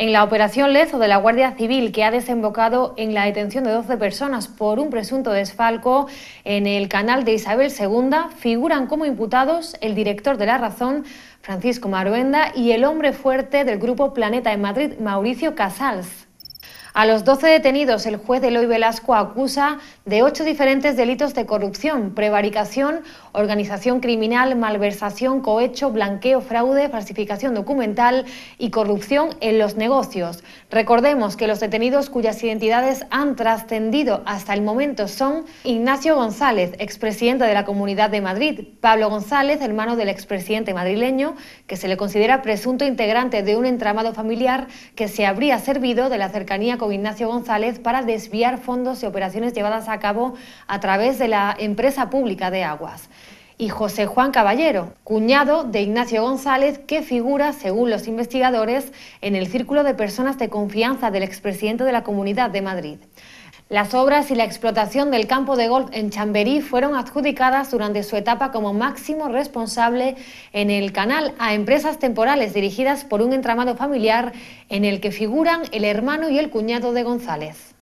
En la operación Lezo de la Guardia Civil, que ha desembocado en la detención de 12 personas por un presunto desfalco en el canal de Isabel II, figuran como imputados el director de La Razón, Francisco Maruenda, y el hombre fuerte del grupo Planeta en Madrid, Mauricio Casals. A los 12 detenidos, el juez Eloy Velasco acusa de ocho diferentes delitos de corrupción, prevaricación, organización criminal, malversación, cohecho, blanqueo, fraude, falsificación documental y corrupción en los negocios. Recordemos que los detenidos cuyas identidades han trascendido hasta el momento son Ignacio González, expresidente de la Comunidad de Madrid, Pablo González, hermano del expresidente madrileño, que se le considera presunto integrante de un entramado familiar que se habría servido de la cercanía con Ignacio González para desviar fondos y operaciones llevadas a cabo a través de la empresa pública de aguas y José Juan Caballero, cuñado de Ignacio González, que figura, según los investigadores, en el círculo de personas de confianza del expresidente de la Comunidad de Madrid. Las obras y la explotación del campo de golf en Chamberí fueron adjudicadas durante su etapa como máximo responsable en el canal a empresas temporales dirigidas por un entramado familiar en el que figuran el hermano y el cuñado de González.